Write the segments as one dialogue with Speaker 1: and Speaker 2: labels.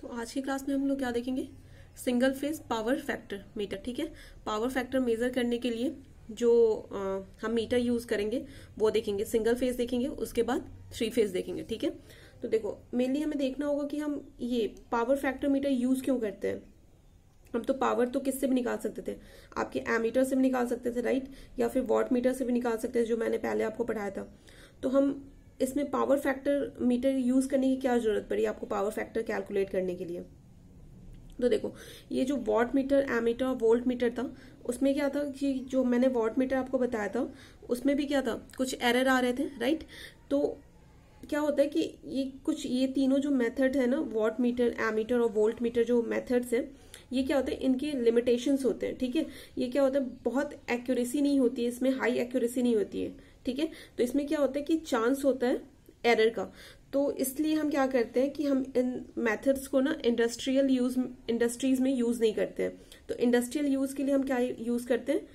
Speaker 1: तो आज की क्लास में हम लोग क्या देखेंगे single phase power factor meter ठीक है पावर फैक्टर मेजर करने के लिए जो आ, हम मीटर यूज करेंगे वो देखेंगे सिंगल फेज देखेंगे उसके बाद थ्री फेज देखेंगे ठीक है तो देखो मेनली हमें देखना होगा कि हम ये पावर फैक्टर मीटर यूज क्यों करते हैं हम तो पावर तो किससे भी निकाल सकते थे आपके एमीटर से भी निकाल सकते थे राइट या फिर वॉट मीटर से भी निकाल सकते थे जो मैंने पहले आपको पढ़ाया था तो हम इसमें पावर फैक्टर मीटर यूज करने की क्या जरूरत पड़ी आपको पावर फैक्टर कैलकुलेट करने के लिए तो देखो ये जो वॉट मीटर एमीटर और वोल्ट मीटर था उसमें क्या था कि जो मैंने वॉट मीटर आपको बताया था उसमें भी क्या था कुछ एरर आ रहे थे राइट तो क्या होता है कि ये कुछ ये तीनों जो मेथड है ना वॉट मीटर एमीटर और वोल्ट मीटर जो मेथड्स हैं ये क्या होता है इनके लिमिटेशंस होते हैं ठीक है ये क्या होता है बहुत एक्यूरेसी नहीं होती है इसमें हाई एक्यूरेसी नहीं होती है ठीक है तो इसमें क्या होता है कि चांस होता है एरर का तो इसलिए हम क्या करते हैं कि हम इन मेथड्स को ना इंडस्ट्रियल यूज इंडस्ट्रीज में यूज नहीं करते हैं तो इंडस्ट्रियल यूज के लिए हम क्या यूज करते हैं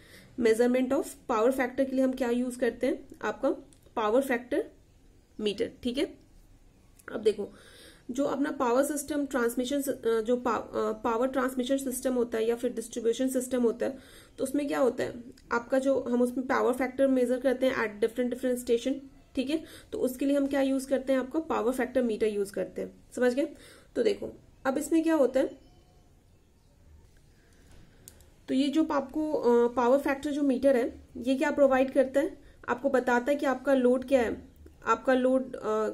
Speaker 1: मेजरमेंट ऑफ पावर फैक्टर के लिए हम क्या यूज करते हैं आपका पावर फैक्टर मीटर ठीक है अब देखो जो अपना पावर सिस्टम ट्रांसमिशन जो पावर ट्रांसमिशन सिस्टम होता है या फिर डिस्ट्रीब्यूशन सिस्टम होता है तो उसमें क्या होता है आपका जो हम उसमें पावर फैक्टर मेजर करते हैं एट डिफरेंट डिफरेंट स्टेशन ठीक है तो उसके लिए हम क्या यूज करते हैं आपका पावर फैक्टर मीटर यूज करते हैं समझ गए तो देखो अब इसमें क्या होता है तो ये जो आपको पावर फैक्टर जो मीटर है ये क्या प्रोवाइड करता है आपको बताता है कि आपका लोड क्या है आपका लोड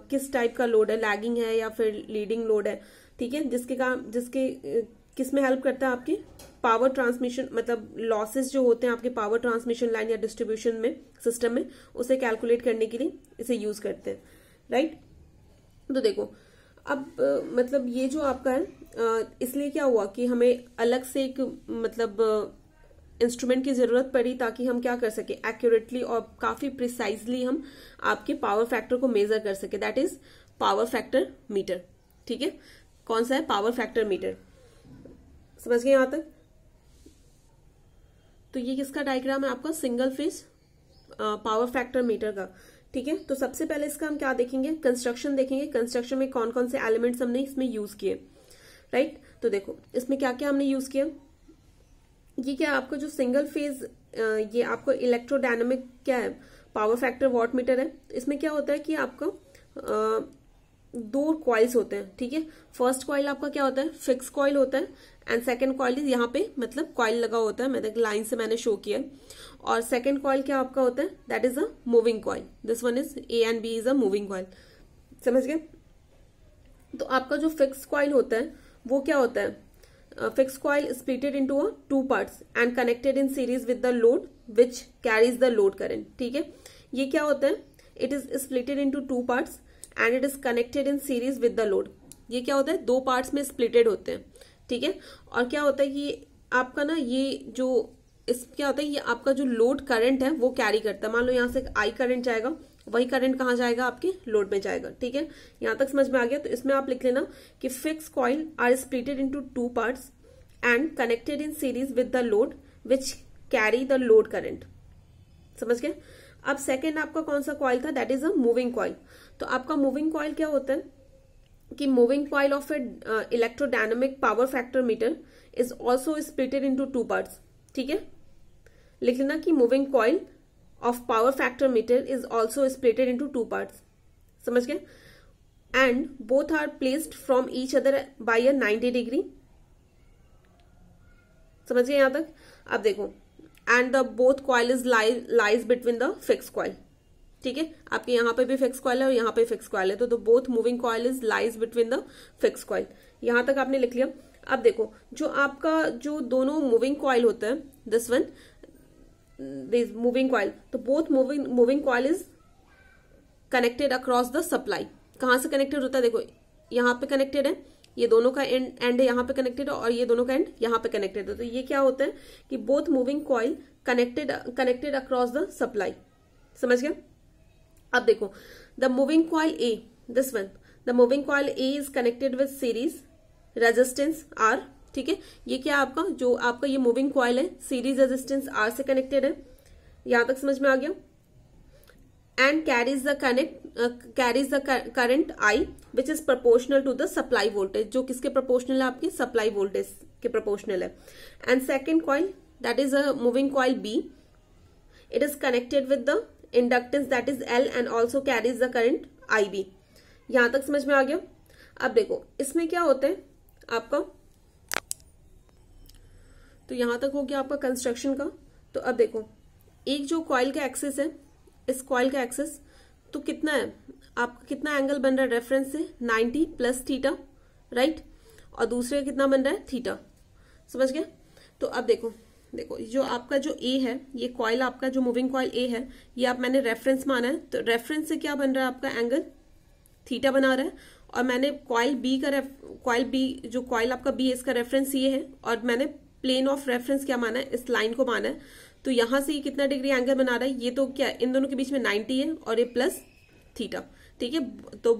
Speaker 1: किस टाइप का लोड है लैगिंग है या फिर लीडिंग लोड है ठीक है जिसके काम जिसके किस में हेल्प करता है आपके पावर ट्रांसमिशन मतलब लॉसेस जो होते हैं आपके पावर ट्रांसमिशन लाइन या डिस्ट्रीब्यूशन में सिस्टम में उसे कैलकुलेट करने के लिए इसे यूज करते हैं राइट तो देखो अब मतलब ये जो आपका है इसलिए क्या हुआ कि हमें अलग से एक मतलब इंस्ट्रूमेंट की जरूरत पड़ी ताकि हम क्या कर सके एक्यूरेटली और काफी प्रिसाइजली हम आपके पावर फैक्टर को मेजर कर सके that is power factor meter ठीक है कौन सा है पावर फैक्टर मीटर समझ गए यहां तक तो ये किसका डायग्राम है आपका single phase power factor meter का ठीक है तो सबसे पहले इसका हम क्या देखेंगे कंस्ट्रक्शन देखेंगे कंस्ट्रक्शन में कौन कौन से एलिमेंट्स हमने इसमें यूज किए राइट तो देखो इसमें क्या क्या हमने यूज किया ये क्या आपका जो सिंगल फेज ये आपको इलेक्ट्रोडायनामिक क्या है पावर फैक्टर वॉट मीटर है इसमें क्या होता है कि आपका दो कॉइल्स होते हैं ठीक है फर्स्ट कॉइल आपका क्या होता है फिक्स कॉइल होता है एंड सेकेंड कॉइल यहाँ पे मतलब कॉइल लगा होता है मैंने लाइन से मैंने शो किया है और सेकेंड कॉइल क्या आपका होता है that is a moving coil this one is A and B is a moving coil समझ गए तो आपका जो फिक्स कॉइल होता है वो क्या होता है uh, fixed coil is split into a two parts and connected in series with the load which carries the load current ठीक है ये क्या होता है it is splitted into two parts and it is connected in series with the load ये क्या होता है दो parts में splitted होते हैं ठीक है और क्या होता है कि आपका ना ये जो इस क्या होता है ये आपका जो लोड करंट है वो कैरी करता है मान लो यहाँ से आई करंट जाएगा वही करंट कहाँ जाएगा आपके लोड में जाएगा ठीक है यहां तक समझ में आ गया तो इसमें आप लिख लेना कि fix coil are splitted into two parts and connected in series with the load which carry the load current समझ गए अब सेकेंड आपका कौन सा कॉइल था that is a moving coil तो आपका मूविंग कॉइल क्या होता है कि moving coil of a electrodynamic power factor meter is also splitted into two part ठीक है लिख लेना कि moving coil of power factor meter is also split into two parts samajh gaye and both are placed from each other by a 90 degree samajh gaye yahan tak ab dekho and the both coil is lie, lies between the fixed coil ठीक है आपके यहाँ पे भी fix coil है और यहाँ पे फिक्स कॉयल है तो both moving coil is lies between the fix coil यहां तक आपने लिख लिया अब देखो जो आपका जो दोनों मूविंग कॉयल होता है this one this moving coil तो both moving moving coil is connected across the supply कहाँ से connected होता है देखो यहाँ पे connected है ये दोनों का एंड एंड यहाँ पे कनेक्टेड है और ये दोनों का एंड यहाँ पे कनेक्टेड है तो ये क्या होता है कि both moving coil connected connected across the supply समझ गए अब देखो the moving coil A this one the moving coil A is connected with series resistance R ठीक है ये क्या आपका जो आपका ये मूविंग क्वाइल है सीरीज रेजिस्टेंस आर से कनेक्टेड है यहां तक समझ में आ गया and carries the connect carries the current I which is proportional to the supply voltage जो किसके प्रपोर्शनल है आपके सप्लाई वोल्टेज के प्रपोर्शनल है and second coil that is a moving coil B it is connected with the inductance that is L and also carries the current I B यहां तक समझ में आ गया अब देखो इसमें क्या होता है आपका तो यहां तक हो गया आपका कंस्ट्रक्शन का तो अब देखो एक जो कॉयल का एक्सेस है इस कॉयल का एक्सेस तो कितना है आपका कितना एंगल बन रहा है रेफरेंस से 90 प्लस थीटा राइट और दूसरे कितना बन रहा है थीटा समझ गया तो अब देखो देखो जो आपका जो ए है ये कॉयल आपका जो मूविंग कॉयल ए है ये आप मैंने रेफरेंस माना है तो रेफरेंस से क्या बन रहा है आपका एंगल थीटा बना रहा है और मैंने कॉयल बी का कॉयल बी जो कॉयल आपका बी है इसका रेफरेंस ये है और मैंने प्लेन ऑफ रेफरेंस क्या माना है इस लाइन को माना है तो यहां से ये कितना डिग्री एंगल बना रहा है ये तो क्या इन दोनों के बीच में 90 है और ये प्लस थीटा ठीक है तो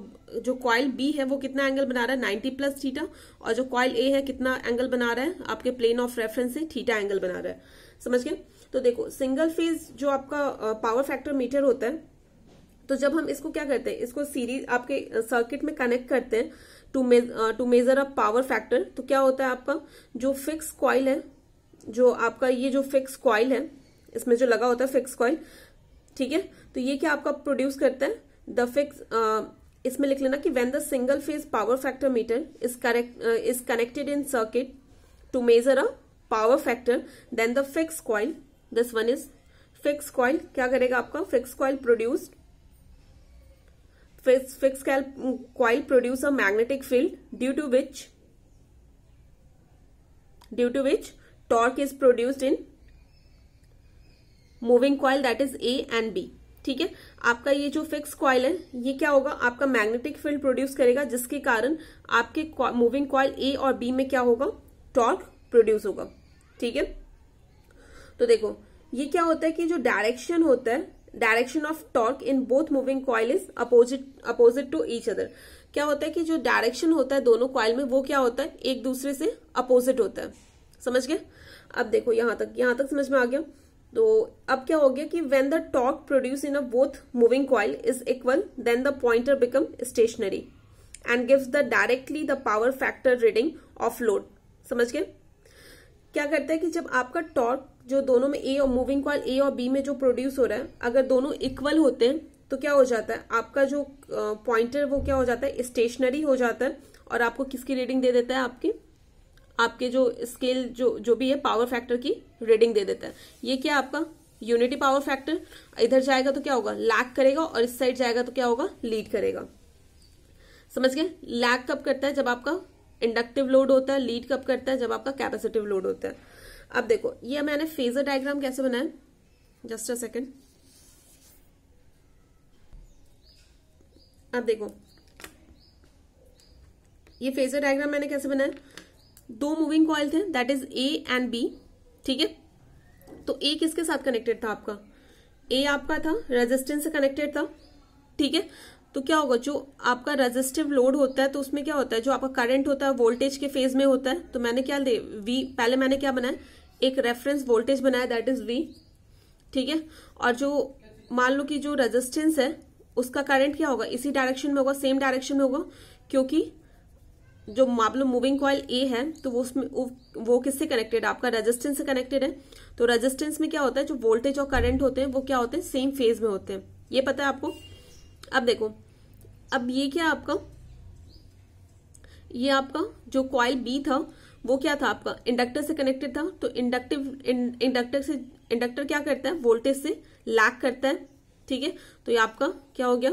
Speaker 1: जो कॉयल बी है वो कितना एंगल बना रहा है 90 प्लस थीटा और जो कॉयल ए है कितना एंगल बना रहा है आपके प्लेन ऑफ रेफरेंस से थीटा एंगल बना रहा है समझ गए तो देखो सिंगल फेज जो आपका पावर फैक्टर मीटर होता है तो जब हम इसको क्या करते हैं इसको सीरीज आपके सर्किट में कनेक्ट करते हैं to to measure a power factor तो क्या होता है आपका जो फिक्स क्वाइल है जो आपका ये जो फिक्स क्वाइल है इसमें जो लगा होता है फिक्स क्वाइल ठीक है तो ये क्या आपका प्रोड्यूस करता है द फिक्स uh, इसमें लिख लेना कि when the single phase power factor meter is correct is connected in circuit to measure a power factor then the fix coil this one is fix coil क्या करेगा आपका fix coil produced fixed mm, coil produce a magnetic field due to which due to which torque is produced in moving coil that is A and B ठीक है आपका ये जो fix coil है ये क्या होगा आपका मैग्नेटिक फील्ड प्रोड्यूस करेगा जिसके कारण आपके मूविंग क्वाइल ए और बी में क्या होगा टॉर्क प्रोड्यूस होगा ठीक है तो देखो ये क्या होता है कि जो डायरेक्शन होता है direction of torque in both moving coil is opposite opposite to each other क्या होता है कि जो डायरेक्शन होता है दोनों क्वाइल में वो क्या होता है एक दूसरे से अपोजिट होता है समझ गए अब देखो यहां तक यहां तक समझ में आ गया तो अब क्या हो गया कि when the torque produce in a both moving coil is equal then the pointer become stationary and gives the directly the power factor reading of load समझ गए क्या करता है कि जब आपका टॉर्क जो दोनों में ए और मूविंग कॉल ए और बी में जो प्रोड्यूस हो रहा है अगर दोनों इक्वल होते हैं तो क्या हो जाता है आपका जो पॉइंटर वो क्या हो जाता है स्टेशनरी हो जाता है और आपको किसकी रीडिंग दे देता है आपकी आपके जो स्केल जो जो भी है पावर फैक्टर की रीडिंग दे देता है ये क्या आपका यूनिटी पावर फैक्टर इधर जाएगा तो क्या होगा लैक करेगा और इस साइड जाएगा तो क्या होगा लीड करेगा समझ गए लैक कब करता है जब आपका इंडक्टिव लोड होता है लीड कब करता है जब आपका कैपेसिटिव लोड होता है अब देखो ये मैंने फेजर डायग्राम कैसे बनाया जस्ट अ सेकेंड अब देखो ये फेजर डायग्राम मैंने कैसे बनाया दो मूविंग कॉयल थे that is A and B ठीक है तो ए किसके साथ कनेक्टेड था आपका ए आपका था रेजिस्टेंस से कनेक्टेड था ठीक है तो क्या होगा जो आपका रजिस्टिव लोड होता है तो उसमें क्या होता है जो आपका करंट होता है वोल्टेज के फेज में होता है तो मैंने क्या दे वी पहले मैंने क्या बनाया एक रेफरेंस वोल्टेज बनाया दैट इज वी ठीक है और जो मान लो कि जो रेजिस्टेंस है उसका करंट क्या होगा इसी डायरेक्शन में होगा सेम डायरेक्शन में होगा क्योंकि जो मान लो मूविंग कॉयल ए है तो वो उसमें वो किससे कनेक्टेड है आपका रेजिस्टेंस से कनेक्टेड है तो रेजिस्टेंस में क्या होता है जो वोल्टेज और करंट होते हैं वो क्या होते हैं सेम फेज में होते हैं ये पता है आपको अब देखो अब ये क्या आपका ये आपका जो क्वाइल बी था वो क्या था आपका इंडक्टर से कनेक्टेड था तो इंडक्टिव इंडक्टर से इंडक्टर क्या करता है वोल्टेज से लैक करता है ठीक है तो ये आपका क्या हो गया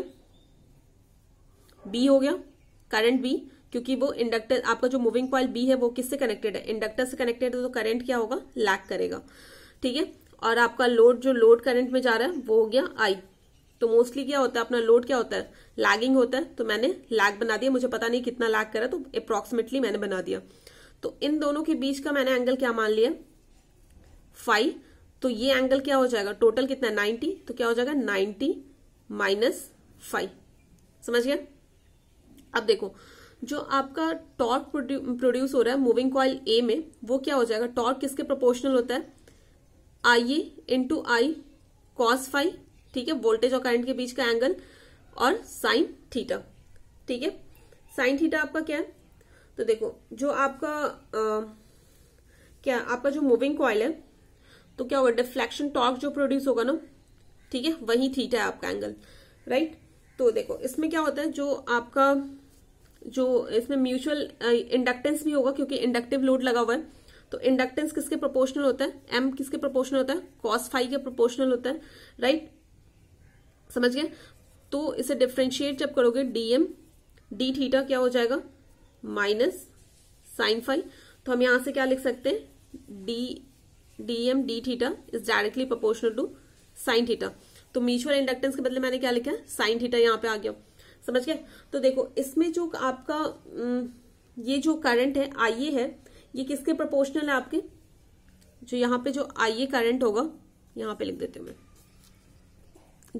Speaker 1: बी हो गया करंट बी क्योंकि वो इंडक्टर आपका जो मूविंग क्वाइल बी है वो किससे कनेक्टेड है इंडक्टर से कनेक्टेड है तो करंट क्या होगा लैक करेगा ठीक है और आपका लोड जो लोड करंट में जा रहा है वो हो गया आई तो मोस्टली क्या होता है अपना लोड क्या होता है लैगिंग होता है तो मैंने लैग बना दिया मुझे पता नहीं कितना लैग करा तो अप्रोक्सीमेटली मैंने बना दिया तो इन दोनों के बीच का मैंने एंगल क्या मान लिया फाइव तो ये एंगल क्या हो जाएगा टोटल कितना नाइन्टी तो क्या हो जाएगा नाइन्टी माइनस फाइव समझ गया अब देखो जो आपका टॉर्क प्रोड्यूस हो रहा है मूविंग कॉइल ए में वो क्या हो जाएगा टॉर्क किसके प्रोपोर्शनल होता है I A into I cos five ठीक है वोल्टेज और करंट के बीच का एंगल और साइन थीटा ठीक है साइन थीटा आपका क्या है तो देखो जो आपका आ, क्या आपका जो मूविंग कॉयल है तो क्या होगा डिफ्लेक्शन टॉर्क जो प्रोड्यूस होगा ना ठीक है वही थीटा है आपका एंगल राइट तो देखो इसमें क्या होता है जो आपका जो इसमें म्यूचुअल इंडक्टेंस भी होगा क्योंकि इंडक्टिव लोड लगा हुआ है तो इंडक्टेंस किसके प्रोपोर्शनल होता है एम किसके प्रोपोर्शनल होता है कॉस फाइव के प्रोपोर्शनल होता है राइट समझ गए तो इसे डिफ्रेंशिएट जब करोगे डीएम डी थीटा क्या हो जाएगा माइनस साइन फाइव तो हम यहां से क्या लिख सकते हैं D DM D theta is directly proportional to sine theta तो म्यूचुअल इंडक्टेंस के बदले मैंने क्या लिखा है साइन थीटा यहां पे आ गया समझ गए तो देखो इसमें जो आपका ये जो करंट है आईए है ये किसके प्रोपोर्शनल है आपके जो यहां पे जो आईए करंट होगा यहां पे लिख देते हैं मैं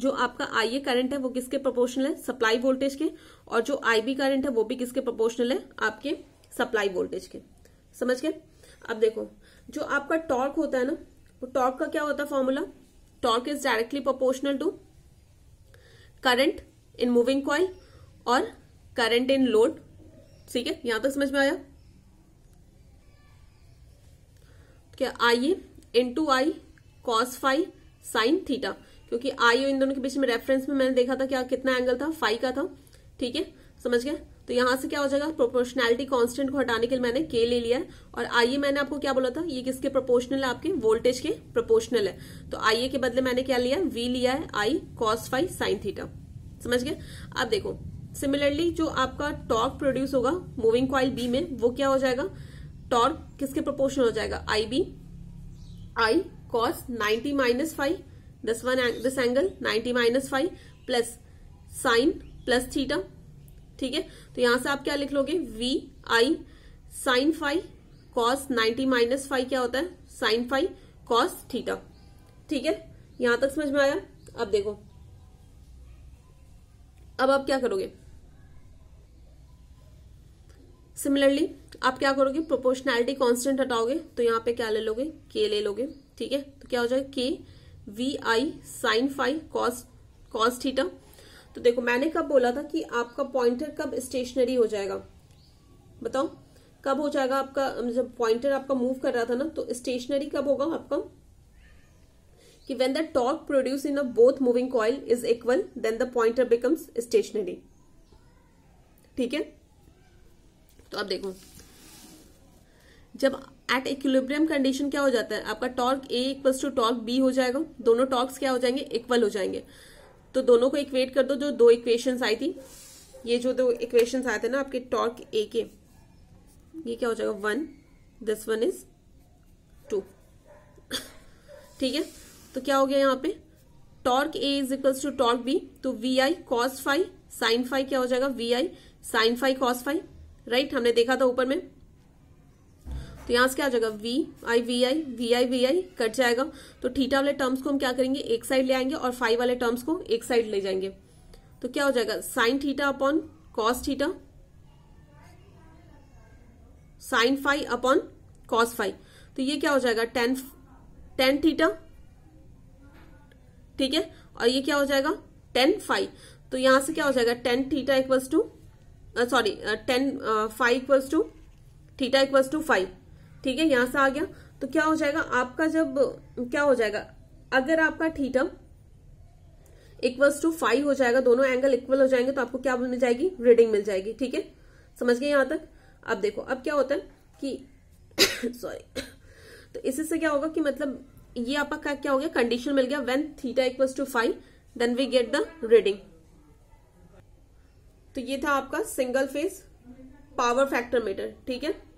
Speaker 1: जो आपका आई ए करंट है वो किसके प्रोपोर्शनल है सप्लाई वोल्टेज के और जो आई बी करंट है वो भी किसके प्रोपोर्शनल है आपके सप्लाई वोल्टेज के समझ गए अब देखो जो आपका टॉर्क होता है ना वो टॉर्क का क्या होता है formula torque is directly proportional to current in moving coil और करंट इन लोड ठीक है यहां तक समझ में आया क्या I A into I cos five sine theta क्योंकि आई और इन दोनों के बीच में रेफरेंस में मैंने देखा था क्या कितना एंगल था फाइव का था ठीक है समझ गए तो यहां से क्या हो जाएगा प्रोपोर्शनैलिटी कांस्टेंट को हटाने के लिए मैंने के ले लिया है और आइए मैंने आपको क्या बोला था ये किसके प्रोपोर्शनल है आपके वोल्टेज के प्रोपोर्शनल है तो आइए के बदले मैंने क्या लिया वी लिया है I cos five sine theta समझ गए अब देखो सिमिलरली जो आपका टॉर्क प्रोड्यूस होगा मूविंग क्वाइल बी में वो क्या हो जाएगा टॉर्क किसके प्रोपोर्शनल हो जाएगा I B I cos ninety minus five this one this angle 90 minus five plus sine plus theta ठीक है तो यहां से आप क्या लिख लोगे V I sine five cos 90 minus five क्या होता है साइन फाइव कॉस थीटा ठीक है यहां तक समझ में आया अब देखो अब आप क्या करोगे सिमिलरली आप क्या करोगे प्रोपोर्शनैलिटी कांस्टेंट हटाओगे तो यहां पे क्या ले लोगे के ले लोगे ठीक है तो क्या हो जाएगा के V I sine five cos cos theta तो देखो मैंने कब बोला था कि आपका पॉइंटर कब स्टेशनरी हो जाएगा बताओ कब हो जाएगा आपका जब पॉइंटर आपका मूव कर रहा था ना तो स्टेशनरी कब होगा आपका कि when the torque produce in a both moving coil is equal then the pointer becomes stationary ठीक है तो अब देखो जब एट इक्विलिब्रियम कंडीशन क्या हो जाता है आपका torque A equals to torque B हो जाएगा दोनों टॉर्क्स क्या हो जाएंगे इक्वल हो जाएंगे तो दोनों को इक्वेट कर दो जो दो इक्वेशंस आई थी ये जो दो इक्वेशंस आए थे ना आपके टॉर्क ए के ये क्या हो जाएगा one this one is two ठीक है तो क्या हो गया यहाँ पे torque A is equals to torque B तो V I cos five sine five क्या हो जाएगा V I sine five cos five right हमने देखा था ऊपर में तो यहाँ से क्या आ जाएगा V I V I V I V I cut जाएगा तो थीटा वाले टर्म्स को हम क्या करेंगे एक साइड ले आएंगे और फाइव वाले टर्म्स को एक साइड ले जाएंगे तो क्या हो जाएगा sine theta upon cos theta sine five upon cos five तो ये क्या हो जाएगा टेन टेन थीटा ठीक है और ये क्या हो जाएगा टेन फाइव तो यहां से क्या हो जाएगा tan theta equals to sorry tan five equals to theta equals to five ठीक है यहां से आ गया तो क्या हो जाएगा आपका जब क्या हो जाएगा अगर आपका थीटा इक्वल्स टू फाइव हो जाएगा दोनों एंगल इक्वल हो जाएंगे तो आपको क्या मिल जाएगी रीडिंग मिल जाएगी ठीक है समझ गए यहां तक अब देखो अब क्या होता है कि सॉरी तो इसी से क्या होगा कि मतलब ये आपका क्या हो गया कंडीशन मिल गया when theta equals to five then we get the reading तो ये था आपका single phase power factor meter ठीक है